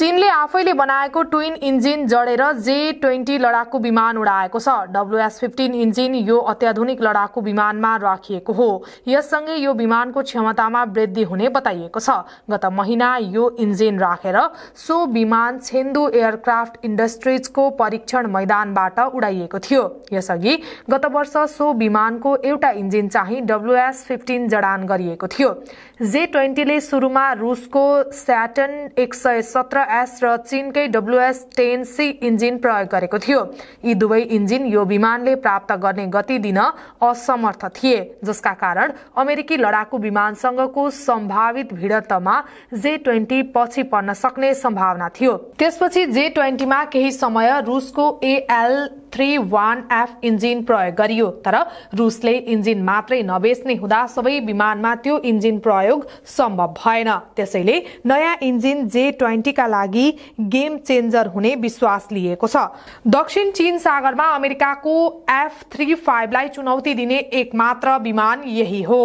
चीनले आफैले बनाएको ट्विन इन्जिन जडेर जे ट्वेन्टी लडाकु विमान उडाएको छ डब्लुएस फिफ्टिन इन्जिन यो अत्याधुनिक लडाकु विमानमा राखिएको हो यससँगै यो विमानको क्षमतामा वृद्धि हुने बताइएको छ गत महिना यो इन्जिन राखेर सो विमान छेन्दु एयरक्राफ्ट इन्डस्ट्रिजको परीक्षण मैदानबाट उडाइएको थियो यसअघि गत वर्ष सो विमानको एउटा इन्जिन चाहिँ डब्लुएस फिफ्टिन जडान गरिएको थियो जे ट्वेन्टीले सुरुमा रुसको स्याटन एक सय सत्र एस र चीनकै डब्लुएस टेन सी इन्जिन प्रयोग गरेको थियो यी दुवै इन्जिन यो विमानले प्राप्त गर्ने गति दिन असमर्थ थिए जसका कारण अमेरिकी लडाकु विमानसँगको सम्भावित भिडन्तमा जे ट्वेन्टी पछि पर्न सक्ने सम्भावना थियो त्यसपछि जे ट्वेन्टीमा केही समय रुसको AL three one F engine प्रयोग गरियो तर रुसले इन्जिन मात्रै नबेच्ने हुँदा सबै विमानमा त्यो इन्जिन प्रयोग सम्भव भएन त्यसैले नयाँ इन्जिन जे ट्वेन्टीका लागि गेम चेन्जर हुने विश्वास लिएको छ दक्षिण चीन सागरमा अमेरिकाको एफ थ्री फाइभलाई चुनौती दिने एक मात्र विमान यही हो